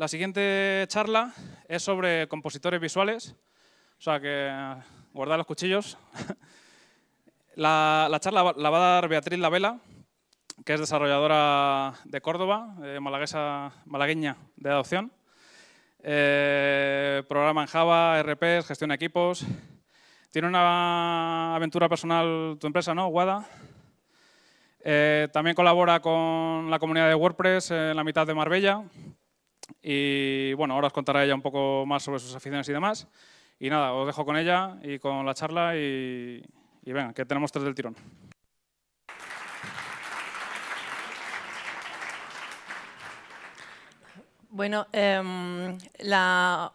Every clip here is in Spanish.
la siguiente charla es sobre compositores visuales, o sea que guardad los cuchillos. la, charla la va a dar Beatriz Lavela, que es desarrolladora de Córdoba, eh, malagueña de adopción. Eh, programa en Java, RP, gestión equipos. Tiene una aventura personal tu empresa, ¿no? Wada. Eh, también colabora con la comunidad de WordPress en la mitad de Marbella. Y bueno, ahora os contará ella un poco más sobre sus aficiones y demás. Y nada, os dejo con ella y con la charla y, venga, que tenemos tres del tirón. Bueno, em, la,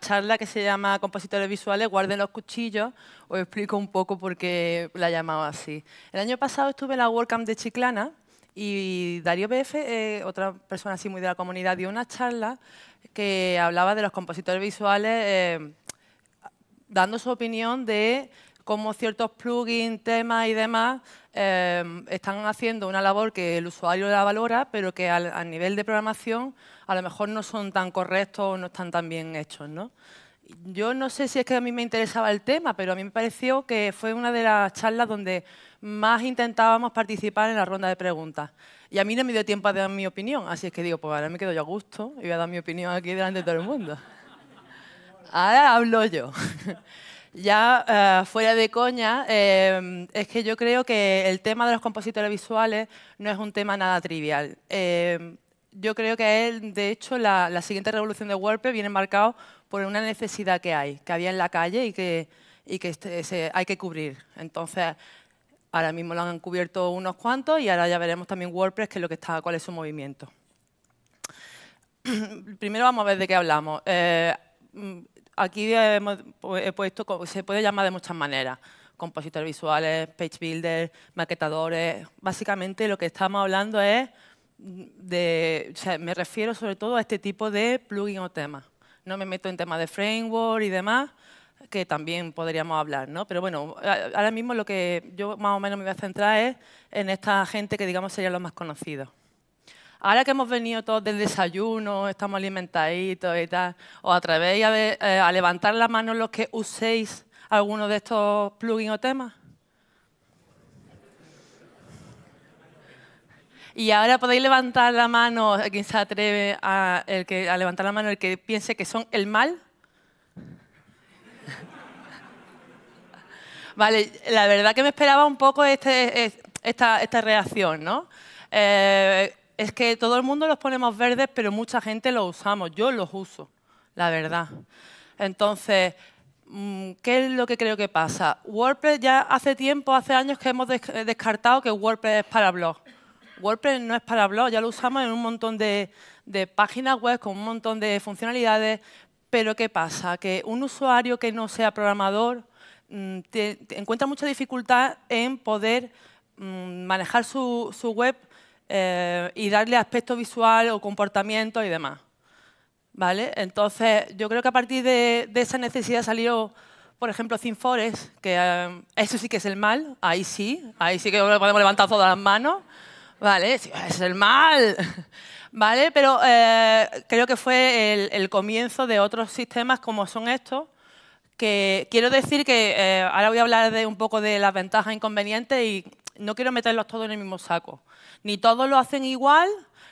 charla que se llama Compositores Visuales, guarden los cuchillos, os explico un poco por qué la llamaba así. El año pasado estuve en la WordCamp de Chiclana y Darío BF, eh, otra persona así muy de la comunidad, dio una charla que hablaba de los compositores visuales eh, dando su opinión de cómo ciertos plugins, temas y demás eh, están haciendo una labor que el usuario la valora, pero que a nivel de programación a lo mejor no son tan correctos o no están tan bien hechos yo no sé si es que a mí me interesaba el tema, pero a mí me pareció que fue una de las charlas donde más intentábamos participar en la ronda de preguntas. Y a mí no me dio tiempo a dar mi opinión, así es que digo, pues ahora me quedo yo a gusto y voy a dar mi opinión aquí delante de todo el mundo. Ahora hablo yo. ya eh, fuera de coña, eh, es que yo creo que el tema de los compositores visuales no es un tema nada trivial. Eh, yo creo que él, de hecho, la, siguiente revolución de WordPress viene marcado por una necesidad que hay, que había en la calle y que, este, hay que cubrir. Entonces, ahora mismo lo han cubierto unos cuantos y ahora ya veremos también WordPress, que es lo que está, cuál es su movimiento. Primero vamos a ver de qué hablamos. Eh, aquí hemos pues, puesto, se puede llamar de muchas maneras, compositores visuales, page builders, maquetadores. Básicamente lo que estamos hablando es de, me refiero sobre todo a este tipo de plugin o tema. No me meto en temas de framework y demás, que también podríamos hablar, ¿no? Pero bueno, ahora mismo lo que yo más o menos me voy a centrar es en esta gente que digamos sería los más conocidos. Ahora que hemos venido todos del desayuno, estamos alimentaditos y tal, ¿os atrevéis a, eh, a levantar la mano los que uséis alguno de estos plugins o temas? Y ahora podéis levantar la mano, quien se atreve a, el que, a levantar la mano, el que piense que son el mal. vale, la verdad que me esperaba un poco este, esta, esta, reacción, ¿no? Eh, es que todo el mundo los ponemos verdes, pero mucha gente los usamos. Yo los uso, la verdad. Entonces, mm, ¿qué es lo que creo que pasa? WordPress ya hace tiempo, hace años que hemos descartado que WordPress es para blog. WordPress no es para blog, ya lo usamos en un montón de, páginas web con un montón de funcionalidades, pero ¿qué pasa? Que un usuario que no sea programador mm, encuentra mucha dificultad en poder mm, manejar su, web eh, y darle aspecto visual o comportamiento y demás. ¿Vale? Entonces, yo creo que a partir de, esa necesidad salió, por ejemplo, Cinfores, que eh, eso sí que es el mal, ahí sí, ahí sí que podemos levantar todas las manos. ¿vale? Es el mal, ¿vale? Pero eh, creo que fue el, comienzo de otros sistemas como son estos, que quiero decir que eh, ahora voy a hablar de un poco de las ventajas e inconvenientes y no quiero meterlos todos en el mismo saco. Ni todos lo hacen igual,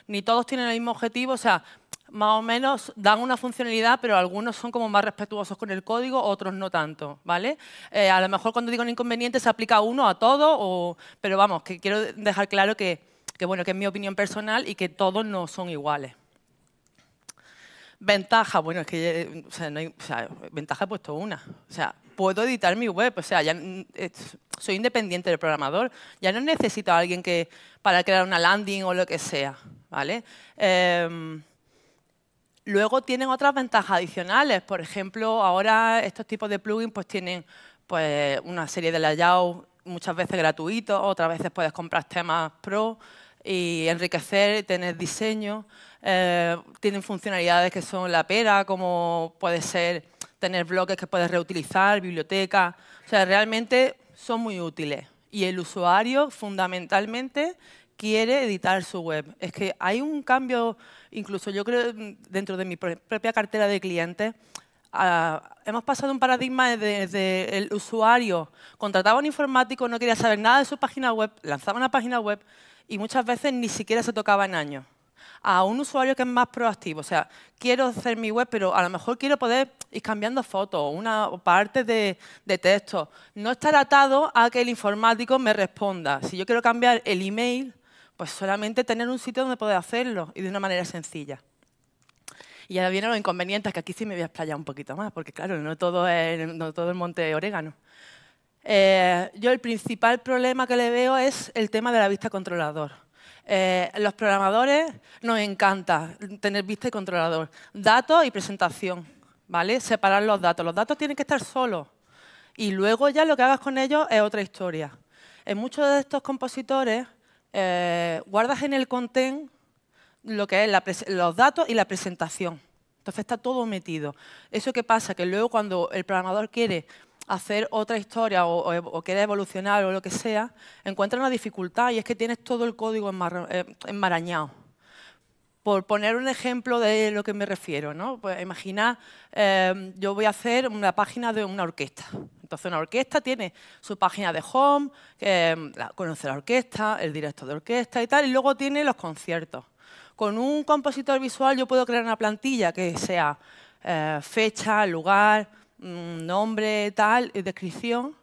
ni todos tienen el mismo objetivo, o sea, más o menos dan una funcionalidad, pero algunos son como más respetuosos con el código, otros no tanto, ¿vale? Eh, a lo mejor cuando digo un inconveniente se aplica uno, a todo, pero vamos, que quiero dejar claro que que bueno, que es mi opinión personal y que todos no son iguales. Ventaja, bueno, es que eh, ventaja he puesto una. O sea, puedo editar mi web, o sea, ya mm, eh, soy independiente del programador, ya no necesito a alguien que para crear una landing o lo que sea, ¿vale? Em, luego tienen otras ventajas adicionales, por ejemplo, ahora estos tipos de plugins pues tienen pues, una serie de layouts muchas veces gratuitos, otras veces puedes comprar temas pro, y enriquecer, tener diseño. Eh, tienen funcionalidades que son la pera, como puede ser tener bloques que puedes reutilizar, biblioteca. O sea, realmente son muy útiles. Y el usuario, fundamentalmente, quiere editar su web. Es que hay un cambio, incluso yo creo, dentro de mi propia cartera de clientes, ah, hemos pasado un paradigma desde el usuario contrataba a un informático, no quería saber nada de su página web, lanzaba una página web, y muchas veces ni siquiera se tocaba en años. A un usuario que es más proactivo, o sea, quiero hacer mi web, pero a lo mejor quiero poder ir cambiando fotos, una parte de, de texto. No estar atado a que el informático me responda. Si yo quiero cambiar el email, pues solamente tener un sitio donde poder hacerlo y de una manera sencilla. Y ahora vienen los inconvenientes, que aquí sí me voy a explayar un poquito más, porque claro, no todo es, no todo el monte orégano. Eh, yo el principal problema que le veo es el tema de la vista controlador. Eh, los programadores nos encanta tener vista y controlador. Datos y presentación, ¿vale? Separar los datos. Los datos tienen que estar solos. Y luego ya lo que hagas con ellos es otra historia. En muchos de estos compositores eh, guardas en el content lo que es los datos y la presentación. Entonces está todo metido. ¿Eso qué pasa? Que luego cuando el programador quiere hacer otra historia o, o, evolucionar o lo que sea, encuentra una dificultad y es que tienes todo el código eh, enmarañado. Por poner un ejemplo de lo que me refiero, ¿no? Pues imagina, em, yo voy a hacer una página de una orquesta. Entonces, una orquesta tiene su página de home, em, conoce la orquesta, el director de orquesta y tal, y luego tiene los conciertos. Con un compositor visual yo puedo crear una plantilla que sea eh, fecha, lugar, nombre, tal, descripción,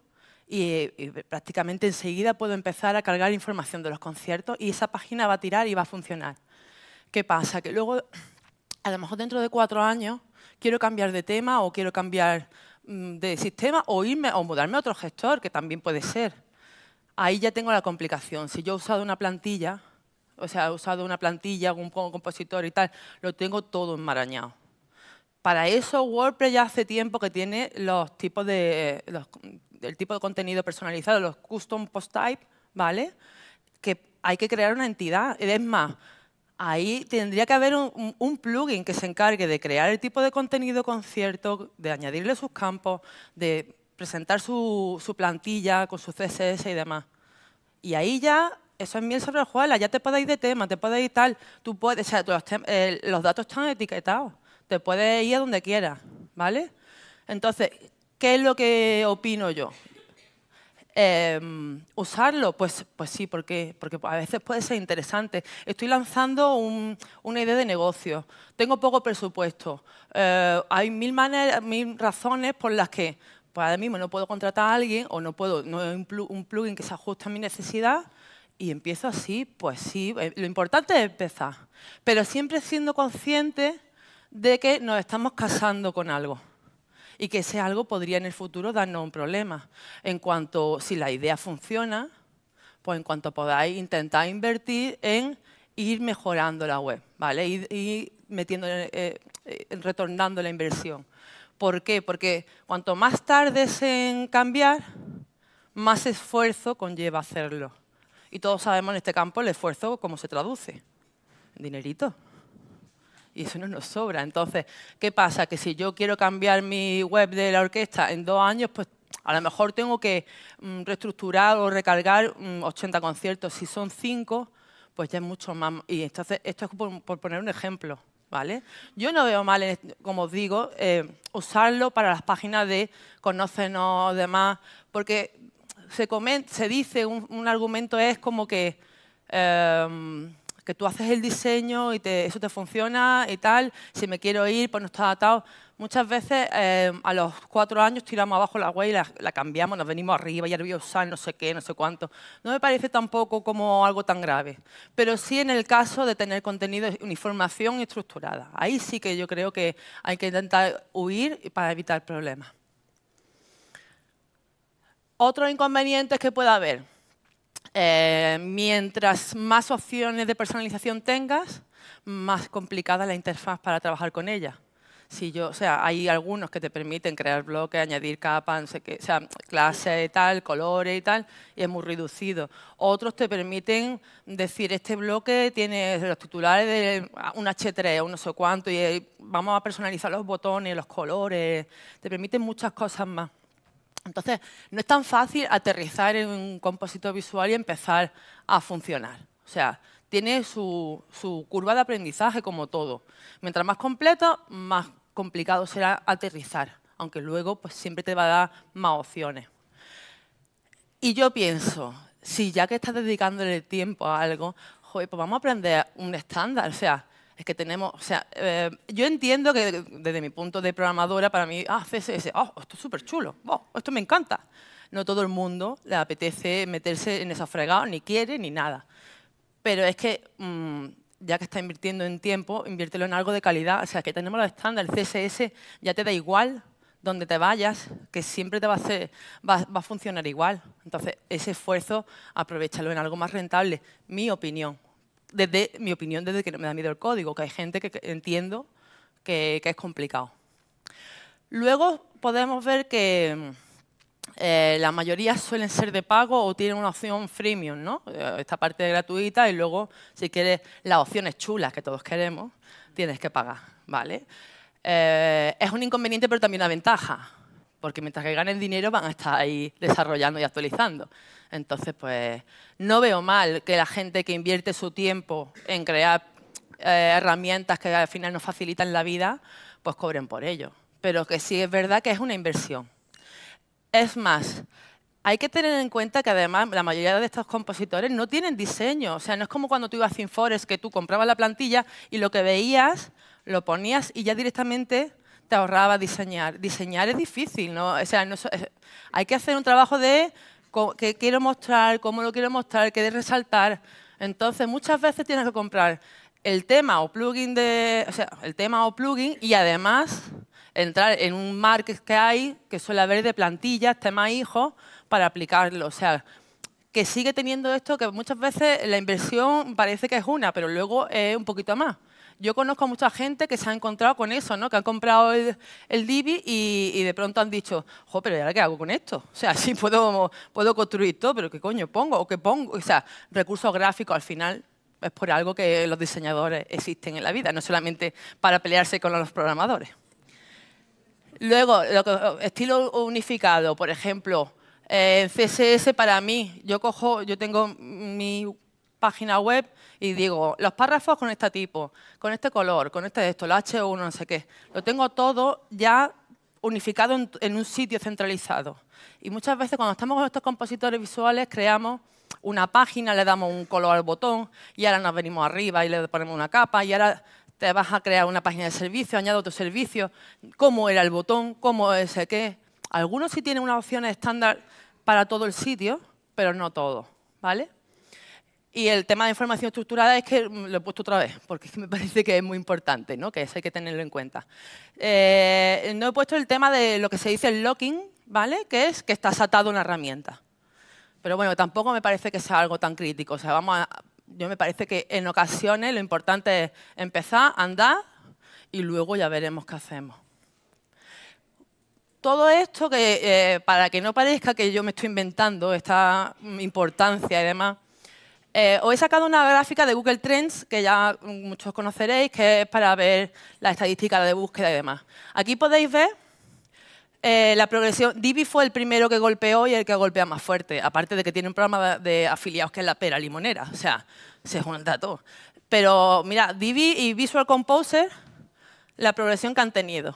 y, prácticamente enseguida puedo empezar a cargar información de los conciertos y esa página va a tirar y va a funcionar. ¿Qué pasa? Que luego, a lo mejor dentro de cuatro años, quiero cambiar de tema o quiero cambiar mm, de sistema o irme o mudarme a otro gestor, que también puede ser. Ahí ya tengo la complicación. Si yo he usado una plantilla, o sea, he usado una plantilla, un compositor y tal, lo tengo todo enmarañado. Para eso WordPress ya hace tiempo que tiene los tipos de, los, el tipo de contenido personalizado, los custom post type, ¿vale? Que hay que crear una entidad. Es más, ahí tendría que haber un, plugin que se encargue de crear el tipo de contenido con cierto, de añadirle sus campos, de presentar su, plantilla con su CSS y demás. Y ahí ya, eso es bien sobre juego, ya te puedes de tema, te puedes tal, tú puedes, o eh, los datos están etiquetados. Te puedes ir a donde quieras, ¿vale? Entonces, ¿qué es lo que opino yo? Em, usarlo, pues, pues sí, porque, porque a veces puede ser interesante. Estoy lanzando una idea de negocio, tengo poco presupuesto, eh, hay mil, maneras, mil razones por las que pues ahora mismo no puedo contratar a alguien o no puedo, no hay un, un plugin que se ajuste a mi necesidad y empiezo así, pues sí, eh, lo importante es empezar, pero siempre siendo consciente de que nos estamos casando con algo y que ese algo podría en el futuro darnos un problema. En cuanto, si la idea funciona, pues en cuanto podáis intentar invertir en ir mejorando la web, ¿vale? Y metiendo, eh, eh, retornando la inversión. ¿Por qué? Porque cuanto más tardes en cambiar, más esfuerzo conlleva hacerlo. Y todos sabemos en este campo el esfuerzo cómo se traduce. Dinerito. Y eso no nos sobra. Entonces, ¿qué pasa? Que si yo quiero cambiar mi web de la orquesta en dos años, pues a lo mejor tengo que mm, reestructurar o recargar 80 mm, conciertos. Si son cinco, pues ya es mucho más. Y entonces, esto es por, poner un ejemplo. ¿Vale? Yo no veo mal, eh, como os digo, eh, usarlo para las páginas de conócenos, demás, porque se, se dice, un, argumento es como que em, que tú haces el diseño y te, eso te funciona y tal, si me quiero ir, pues no está atado. Muchas veces eh, a los cuatro años tiramos abajo la web y la, cambiamos, nos venimos arriba, ya voy usar no sé qué, no sé cuánto. No me parece tampoco como algo tan grave, pero sí en el caso de tener contenido, información estructurada. Ahí sí que yo creo que hay que intentar huir para evitar problemas. Otros inconvenientes que pueda haber eh, mientras más opciones de personalización tengas, más complicada la interfaz para trabajar con ella. Si yo, hay algunos que te permiten crear bloques, añadir capas, clases y tal, colores y tal, y es muy reducido. Otros te permiten decir, este bloque tiene los titulares de un H3 o no sé cuánto, y eh, vamos a personalizar los botones, los colores, te permiten muchas cosas más. Entonces, no es tan fácil aterrizar en un compositor visual y empezar a funcionar. O sea, tiene su, su curva de aprendizaje como todo. Mientras más completo, más complicado será aterrizar, aunque luego pues, siempre te va a dar más opciones. Y yo pienso, si ya que estás dedicándole tiempo a algo, joder, pues vamos a aprender un estándar. O sea, es que tenemos, o sea, eh, yo entiendo que desde mi punto de programadora, para mí, ah, CSS, oh, ah, esto es súper chulo, esto me encanta. No todo el mundo le apetece meterse en esos fregados, ni quiere, ni nada. Pero es que, mm, ya que está invirtiendo en tiempo, inviértelo en algo de calidad. O sea, que tenemos los estándares, CSS ya te da igual donde te vayas, que siempre te va a, va, va a funcionar igual. Entonces, ese esfuerzo, aprovechalo en algo más rentable, mi opinión desde mi opinión, desde que me da miedo el código, que hay gente que, entiendo que, es complicado. Luego podemos ver que eh, la mayoría suelen ser de pago o tienen una opción freemium, ¿no? Eh, esta parte es gratuita y luego, si quieres las opciones chulas que todos queremos, tienes que pagar, ¿vale? Eh, es un inconveniente, pero también una ventaja porque mientras que ganen dinero van a estar ahí desarrollando y actualizando. Entonces, pues no veo mal que la gente que invierte su tiempo en crear eh, herramientas que al final nos facilitan la vida, pues cobren por ello. Pero que sí es verdad que es una inversión. Es más, hay que tener en cuenta que además la mayoría de estos compositores no tienen diseño. O sea, no es como cuando tú ibas a Finforest, que tú comprabas la plantilla y lo que veías lo ponías y ya directamente te ahorraba diseñar. Diseñar es difícil, ¿no? O sea, eh, hay que hacer un trabajo de qué quiero mostrar, cómo lo quiero mostrar, qué de resaltar. Entonces, muchas veces tienes que comprar el tema o plugin de, o sea, el tema o plugin y además entrar en un market que hay que suele haber de plantillas, tema hijos para aplicarlo, o sea, que sigue teniendo esto que muchas veces la inversión parece que es una, pero luego es un poquito más. Yo conozco a mucha gente que se ha encontrado con eso, ¿no? que han comprado el, Divi y, de pronto han dicho, jo, pero ¿y ahora qué hago con esto? O sea, sí puedo, puedo construir todo, pero ¿qué coño pongo? ¿O qué pongo? O sea, recursos gráficos al final es por algo que los diseñadores existen en la vida, no solamente para pelearse con los programadores. Luego, lo estilo unificado, por ejemplo, eh, en CSS para mí, yo cojo, yo tengo mi página web y digo, los párrafos con este tipo, con este color, con este de esto, el H1, no sé qué. Lo tengo todo ya unificado en, un sitio centralizado. Y muchas veces cuando estamos con estos compositores visuales creamos una página, le damos un color al botón y ahora nos venimos arriba y le ponemos una capa y ahora te vas a crear una página de servicio, añado otro servicio, cómo era el botón, cómo es qué. Algunos sí tienen una opción estándar para todo el sitio, pero no todo, ¿vale? Y el tema de información estructurada es que mm, lo he puesto otra vez, porque me parece que es muy importante, ¿no? que eso hay que tenerlo en cuenta. Eh, no he puesto el tema de lo que se dice el locking, ¿vale? que es que estás atado una herramienta. Pero bueno, tampoco me parece que sea algo tan crítico. O sea, vamos a, yo me parece que en ocasiones lo importante es empezar, andar y luego ya veremos qué hacemos. Todo esto, que, eh, para que no parezca que yo me estoy inventando esta mm, importancia y demás, eh, os he sacado una gráfica de Google Trends, que ya muchos conoceréis, que es para ver la estadística de búsqueda y demás. Aquí podéis ver eh, la progresión. Divi fue el primero que golpeó y el que golpea más fuerte, aparte de que tiene un programa de afiliados que es la pera limonera. O sea, se junta todo. Pero mira, Divi y Visual Composer, la progresión que han tenido.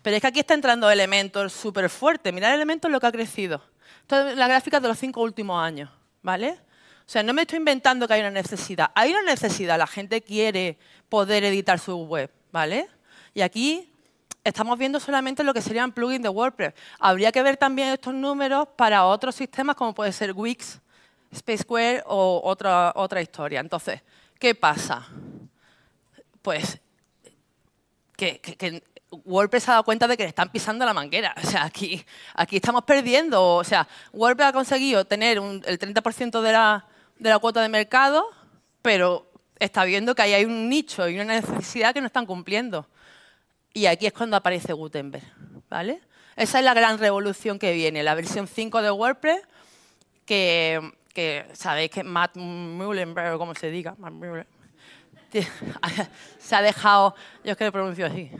Pero es que aquí está entrando elementos súper fuerte. Mirad elementos lo que ha crecido. Esto es la gráfica de los cinco últimos años, ¿vale? O sea, no me estoy inventando que hay una necesidad. Hay una necesidad, la gente quiere poder editar su web, ¿vale? Y aquí estamos viendo solamente lo que serían plugins de WordPress. Habría que ver también estos números para otros sistemas como puede ser Wix, Space Square o otra, otra historia. Entonces, ¿qué pasa? Pues que, que, que WordPress ha dado cuenta de que le están pisando la manguera. O sea, aquí, aquí estamos perdiendo. O sea, WordPress ha conseguido tener el 30% de la de la cuota de mercado, pero está viendo que ahí hay un nicho y una necesidad que no están cumpliendo. Y aquí es cuando aparece Gutenberg. ¿vale? Esa es la gran revolución que viene, la versión 5 de WordPress, que, que sabéis que Matt Muhlenberg, como se diga, se ha dejado, yo es que lo pronuncio así.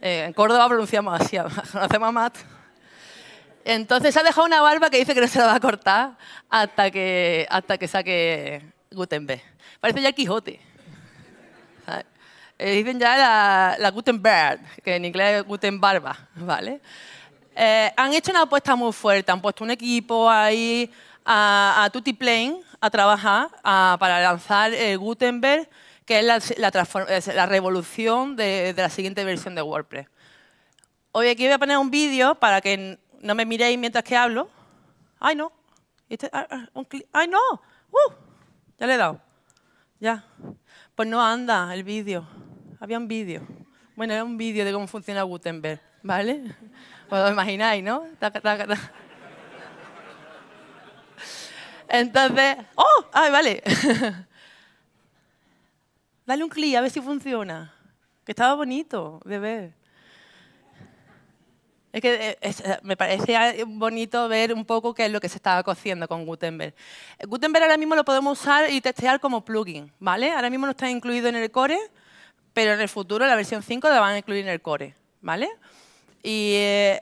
Eh, en Córdoba pronunciamos así, conocemos a Matt. Entonces ha dejado una barba que dice que no se la va a cortar hasta que, hasta que saque Gutenberg. Parece ya el Quijote. Eh, dicen ya la, Gutenberg, que en inglés es Gutenbarba, ¿vale? Eh, han hecho una apuesta muy fuerte, han puesto un equipo ahí a, a Tutti Plane a trabajar para lanzar Gutenberg, que es la, la, revolución de, la siguiente versión de WordPress. Hoy aquí voy a poner un vídeo para que no me miréis mientras que hablo. ¡Ay, no! Este, ah, ah, ay, no! Uh, ya le he dado. Ya. Pues no anda el vídeo. Había un vídeo. Bueno, era un vídeo de cómo funciona Gutenberg, ¿vale? Os lo imagináis, ¿no? Entonces, ¡oh! ¡Ay, vale! Dale un clic a ver si funciona. Que estaba bonito de ver. Es que eh, eh, me parecía ah, eh, bonito ver un poco qué es lo que se estaba cociendo con Gutenberg. Gutenberg ahora mismo lo podemos usar y testear como plugin, ¿vale? Ahora mismo no está incluido en el core, pero en el futuro, la versión 5, la van a incluir en el core, ¿vale? Y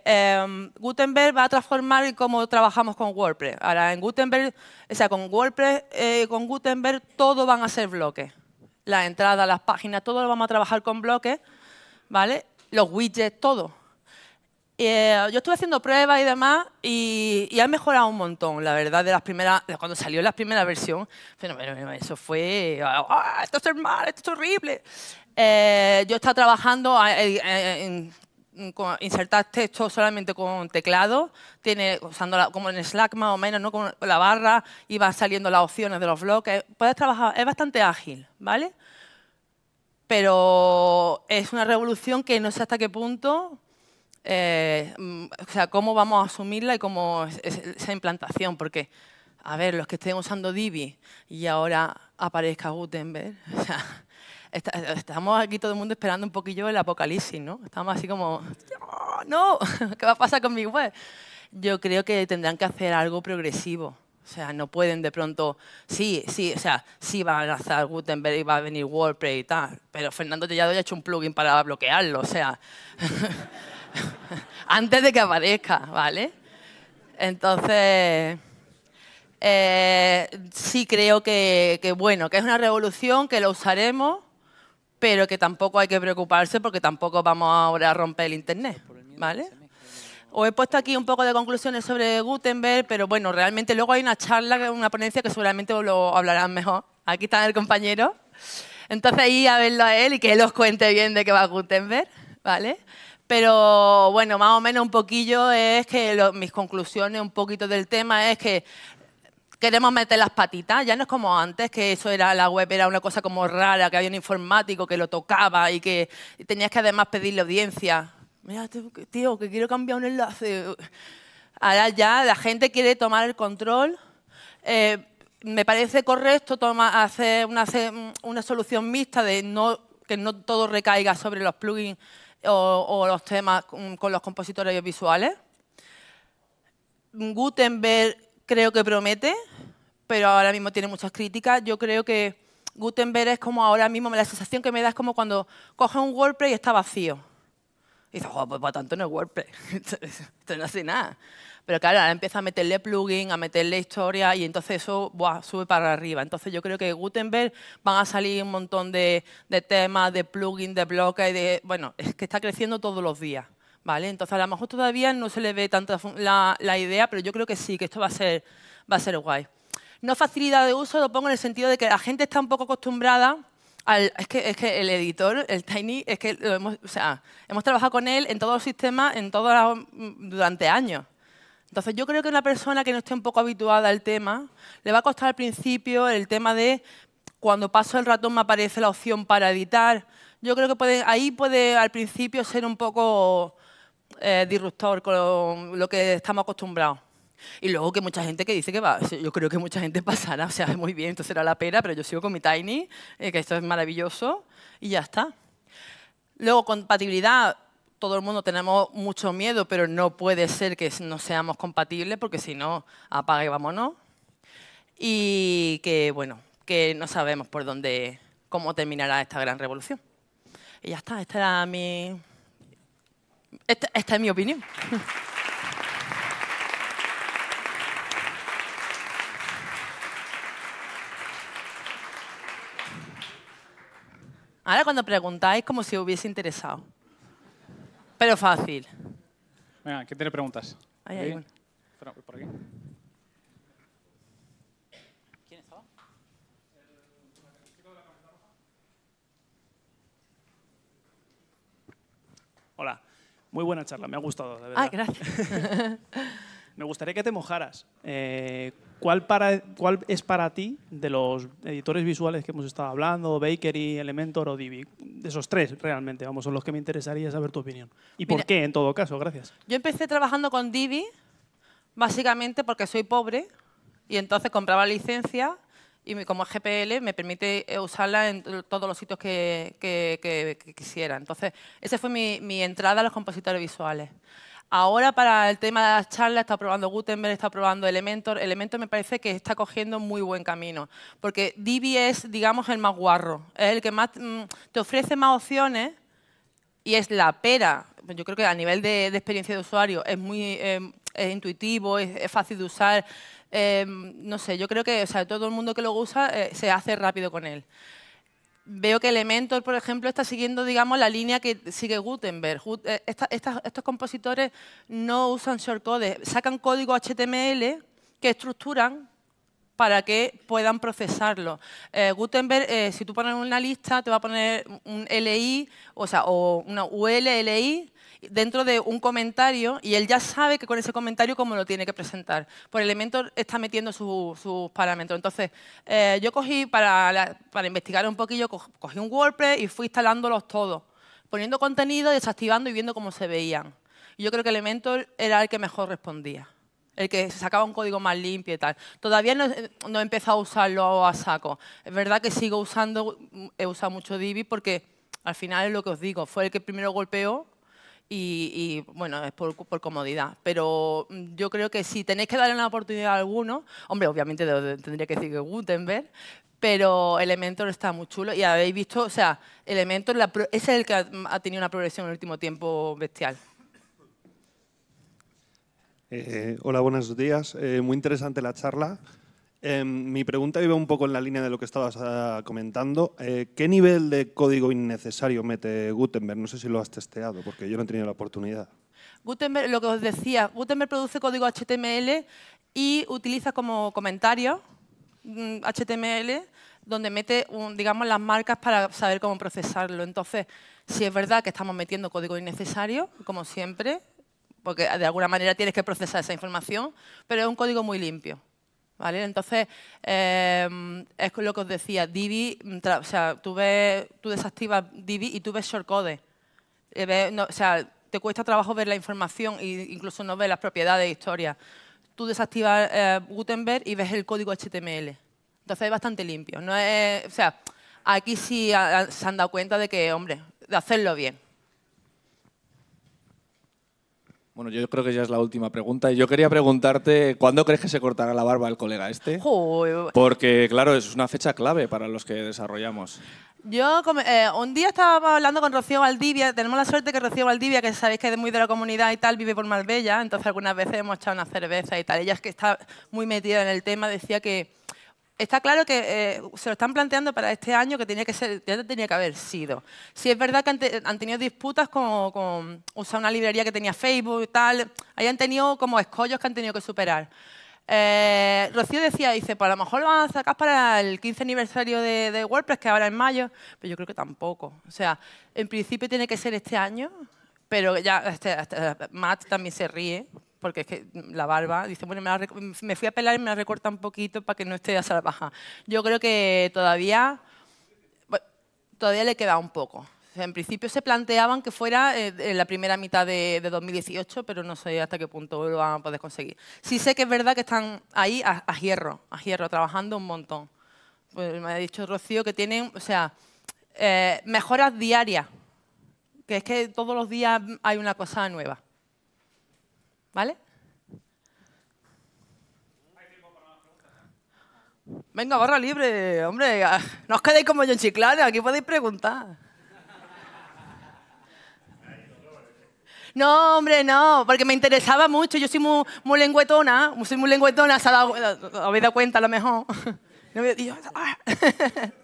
em, Gutenberg va a transformar cómo trabajamos con WordPress. Ahora, en Gutenberg, o sea, con WordPress, con Gutenberg, todo van a ser bloques. Las entradas, las páginas, todo lo vamos a trabajar con bloques, ¿vale? Los widgets, todo. Eh, yo estuve haciendo pruebas y demás y, ha mejorado un montón, la verdad, de las primeras, cuando salió la primera versión. eso fue, ¡ah! esto es mal, esto es horrible. Eh, yo estaba trabajando ah, eh, en, insertar texto solamente con teclado, tiene, usando como en Slack más o menos, ¿no? con la barra, y va saliendo las opciones de los bloques. Puedes trabajar, es bastante ágil, ¿vale? Pero es una revolución que no sé hasta qué punto eh, mm, o sea, cómo vamos a asumirla y cómo es esa implantación, porque, a ver, los que estén usando Divi y ahora aparezca Gutenberg, o sea, estamos aquí todo el mundo esperando un poquillo el apocalipsis, ¿no? Estamos así como, no, ¿qué va a pasar con mi web? Yo creo que tendrán que hacer algo progresivo. O sea, no pueden de pronto, sí, sí, o sea, sí va a lanzar Gutenberg y va a venir WordPress y tal, pero Fernando Tellado ya ha hecho un plugin para bloquearlo, o sea. antes de que aparezca, ¿vale? Entonces, eh, sí creo que, bueno, que es una revolución, que lo usaremos, pero que tampoco hay que preocuparse porque tampoco vamos ahora a romper el Internet, ¿vale? Os he puesto aquí un poco de conclusiones sobre Gutenberg, pero bueno, realmente luego hay una charla, una ponencia que seguramente lo hablarán mejor. Aquí está el compañero. Entonces, ahí a verlo a él y que él os cuente bien de qué va Gutenberg, ¿vale? Pero bueno, más o menos un poquillo es que mis conclusiones un poquito del tema es que queremos meter las patitas, ya no es como antes, que eso era la web, era una cosa como rara, que había un informático que lo tocaba y que tenías que además pedirle audiencia. Mira, tío, que quiero cambiar un enlace. Ahora ya la gente quiere tomar el control. Eh, me parece correcto hacer una, solución mixta de que no todo recaiga sobre los plugins o, los temas con los compositores visuales. Gutenberg creo que promete, pero ahora mismo tiene muchas críticas. Yo creo que Gutenberg es como ahora mismo, la sensación que me da es como cuando coge un WordPress y está vacío. Y dices, pues para tanto no es WordPress, esto no hace nada. Pero claro, ahora empieza a meterle plugin, a meterle historia y entonces eso sube para arriba. Entonces yo creo que Gutenberg van a salir un montón de, temas, de plugin, de bloques, de, bueno, es que está creciendo todos los días. ¿vale? Entonces a lo mejor todavía no se le ve tanta la, la, idea, pero yo creo que sí, que esto va a ser, va a ser guay. No facilidad de uso, lo pongo en el sentido de que la gente está un poco acostumbrada es, que, el editor, el Tiny, es que hemos, o sea, hemos trabajado con él en todos los sistemas en todos mm, durante años. Entonces yo creo que una persona que no esté un poco habituada al tema, le va a costar al principio el tema de cuando paso el ratón me aparece la opción para editar. Yo creo que puede, ahí puede al principio ser un poco eh, disruptor con lo que estamos acostumbrados. Y luego que mucha gente que dice que va, yo creo que mucha gente pasará, o sea, muy bien, esto será la pera, pero yo sigo con mi Tiny, eh, que esto es maravilloso, y ya está. Luego, compatibilidad, todo el mundo tenemos mucho miedo, pero no puede ser que no seamos compatibles, porque si no, apague y vámonos. Y que, bueno, que no sabemos por dónde, cómo terminará esta gran revolución. Y ya está, esta mi... esta es mi opinión. Ahora cuando preguntáis como si hubiese interesado. Pero fácil. Venga, ¿quién tiene preguntas? Ahí, hay uno. por aquí. ¿Quién estaba? Hola, muy buena charla, me ha gustado, de ah, verdad. Ah, gracias. me gustaría que te mojaras. Eh, ¿Cuál, para, ¿Cuál es para ti, de los editores visuales que hemos estado hablando, Bakery, Elementor o Divi? De esos tres, realmente, vamos, son los que me interesaría saber tu opinión. ¿Y por qué, en todo caso? Gracias. Yo empecé trabajando con Divi, básicamente porque soy pobre y entonces compraba licencia y como es GPL me permite eh, usarla en todos los sitios que, quisiera. Entonces, esa fue mi, mi entrada a los compositores visuales. Ahora para el tema de las charlas está probando Gutenberg, está probando Elementor. Elementor me parece que está cogiendo muy buen camino, porque Divi es, digamos, el más guarro, es el que más mm, te ofrece más opciones y es la pera. Yo creo que a nivel de, experiencia de usuario es muy em, intuitivo, es, fácil de usar. Em, no sé, yo creo que todo el mundo que lo usa eh, se hace rápido con él veo que Elementor, por ejemplo, está siguiendo digamos, la línea que sigue Gutenberg. Eh, estos compositores no usan shortcodes, sacan código HTML que estructuran para que puedan procesarlo. Eh, Gutenberg, eh, si tú pones una lista, te va a poner un LI, o sea, o una ULLI, dentro de un comentario y él ya sabe que con ese comentario cómo lo tiene que presentar. Por Elementor está metiendo sus parámetros. Entonces, eh, yo cogí, para, para investigar un poquillo, cogí un WordPress y fui instalándolos todos, poniendo contenido, desactivando y viendo cómo se veían. yo creo que Elementor era el que mejor respondía el que sacaba un código más limpio y tal. Todavía no, no, he empezado a usarlo a saco. Es verdad que sigo usando, he usado mucho Divi porque al final es lo que os digo, fue el que primero golpeó y, bueno, es por, comodidad. Pero mm, yo creo que si tenéis que darle una oportunidad a alguno, hombre, obviamente tendría que decir que Gutenberg, pero Elementor está muy chulo y habéis visto, o sea, Elementor es el que mm, ha, tenido una progresión en el último tiempo bestial. Eh, hola, buenos días. Eh, muy interesante la charla. Em, mi pregunta iba un poco en la línea de lo que estabas ah, comentando. Eh, ¿Qué nivel de código innecesario mete Gutenberg? No sé si lo has testeado, porque yo no he tenido la oportunidad. Gutenberg, lo que os decía, Gutenberg produce código HTML y utiliza como comentario mm, HTML donde mete, digamos, las marcas para saber cómo procesarlo. Entonces, si es verdad que estamos metiendo código innecesario, como siempre, porque de alguna manera tienes que procesar esa información, pero es un código muy limpio. Entonces, em, es lo que os decía, Divi, mm, tú, tú desactivas Divi y tú ves shortcode. Eh, o sea, te cuesta trabajo ver la información e incluso no ves las propiedades de historia. Tú desactivas eh, Gutenberg y ves el código HTML. Entonces es bastante limpio. o sea, aquí sí se han dado cuenta de que, hombre, de hacerlo bien. Bueno, yo creo que ya es la última pregunta. Y Yo quería preguntarte, ¿cuándo crees que se cortará la barba el colega este? Eh, Porque, claro, es una fecha clave para los que desarrollamos. Yo eh, un día estaba hablando con Rocío Valdivia. Tenemos la suerte que Rocío Valdivia, que sabéis que es muy de la comunidad y tal, vive por Marbella. Entonces algunas veces hemos echado una cerveza y tal. Ella es que está muy metida en el tema. Decía que, está claro que eh, se lo están planteando para este año que tenía que ser, ya tenía que haber sido. Si es verdad que han, tenido disputas con, usar una librería que tenía Facebook y tal, ahí han tenido como escollos que han tenido que superar. Eh, Rocío decía, dice, pues a lo mejor lo van a sacar para el 15 aniversario de, WordPress, que ahora es mayo, pero yo creo que tampoco. O sea, en principio tiene que ser este año, pero ya este, este, Matt también se ríe, porque es que la barba, dice, bueno, me, fui a pelar y me la recorta un poquito para que no esté a salvaja. Yo creo que todavía, todavía le queda un poco. En principio se planteaban que fuera eh, en la primera mitad de, 2018, pero no sé hasta qué punto lo van a poder conseguir. Sí sé que es verdad que están ahí a, hierro, a hierro, trabajando un montón. Pues me ha dicho Rocío que tienen, o sea, eh, mejoras diarias, que es que todos los días hay una cosa nueva. ¿Vale? Venga, barra libre, hombre. No os quedéis como yo en Chiclana, aquí podéis preguntar. No, hombre, no, porque me interesaba mucho. Yo soy muy, muy lengüetona, soy muy lengüetona, se habéis dado cuenta a lo mejor. Ah.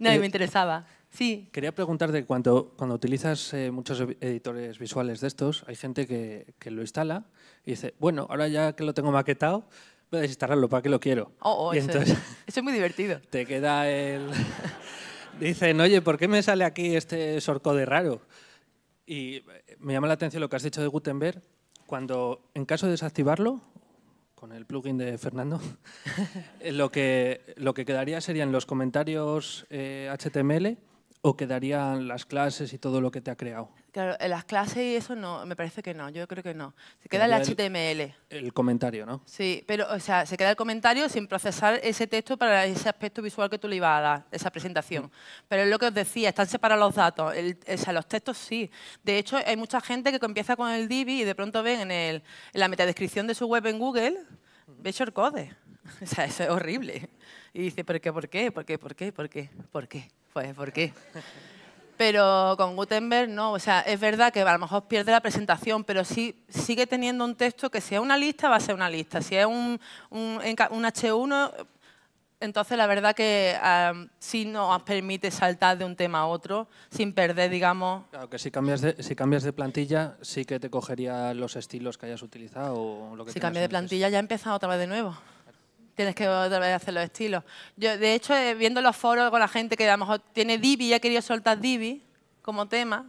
No, y me eh, interesaba. Sí. Quería preguntarte, cuando, cuando utilizas eh, muchos editores visuales de estos, hay gente que, lo instala y dice, bueno, ahora ya que lo tengo maquetado, voy a desinstalarlo, ¿para qué lo quiero? Oh, oh entonces, es muy divertido. Te queda el... Dicen, oye, ¿por qué me sale aquí este de raro? Y me llama la atención lo que has dicho de Gutenberg, cuando en caso de desactivarlo, con el plugin de Fernando, lo, que, lo que quedaría serían los comentarios HTML eh, ¿O quedarían las clases y todo lo que te ha creado? Claro, las clases y eso no, me parece que no, yo creo que no. Se queda el HTML. El, comentario, ¿no? Sí, pero o sea, se queda el comentario sin procesar ese texto para ese aspecto visual que tú le ibas a dar, esa presentación. Mm. Pero es lo que os decía, están separados los datos, o sea, los textos sí. De hecho, hay mucha gente que empieza con el Divi y de pronto ven en, en la metadescripción de su web en Google, ve shortcode. O sea, eso es horrible. Y dice, ¿por qué? ¿Por qué? ¿Por qué? ¿Por qué? ¿Por qué? ¿Por qué? pues ¿por qué? Pero con Gutenberg no, o sea, es verdad que a lo mejor pierde la presentación, pero sí sigue teniendo un texto que si es una lista, va a ser una lista. Si es un, un, H1, entonces la verdad que sí nos permite saltar de un tema a otro sin perder, digamos... Claro, que si cambias de, si cambias de plantilla sí que te cogería los estilos que hayas utilizado o lo que Si cambias de plantilla ya empieza otra vez de nuevo. Tienes que otra vez hacer los estilos. Yo, de hecho, eh, viendo los foros con la gente que a lo mejor tiene Divi y ha querido soltar Divi como tema,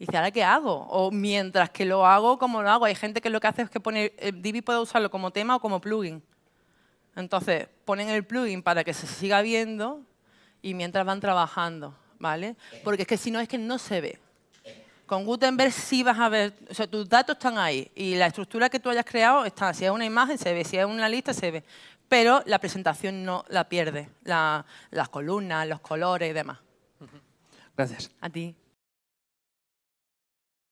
y dice, ¿ahora qué hago? O mientras que lo hago, ¿cómo lo hago? Hay gente que lo que hace es que pone, eh, Divi puede usarlo como tema o como plugin. Entonces, ponen el plugin para que se siga viendo y mientras van trabajando, ¿vale? Porque es que si no, es que no se ve. Con Gutenberg sí vas a ver, o sea, tus datos están ahí y la estructura que tú hayas creado está. Si es una imagen, se ve, si es una lista, se ve pero la presentación no la pierde, las columnas, los colores y demás. Gracias. A ti.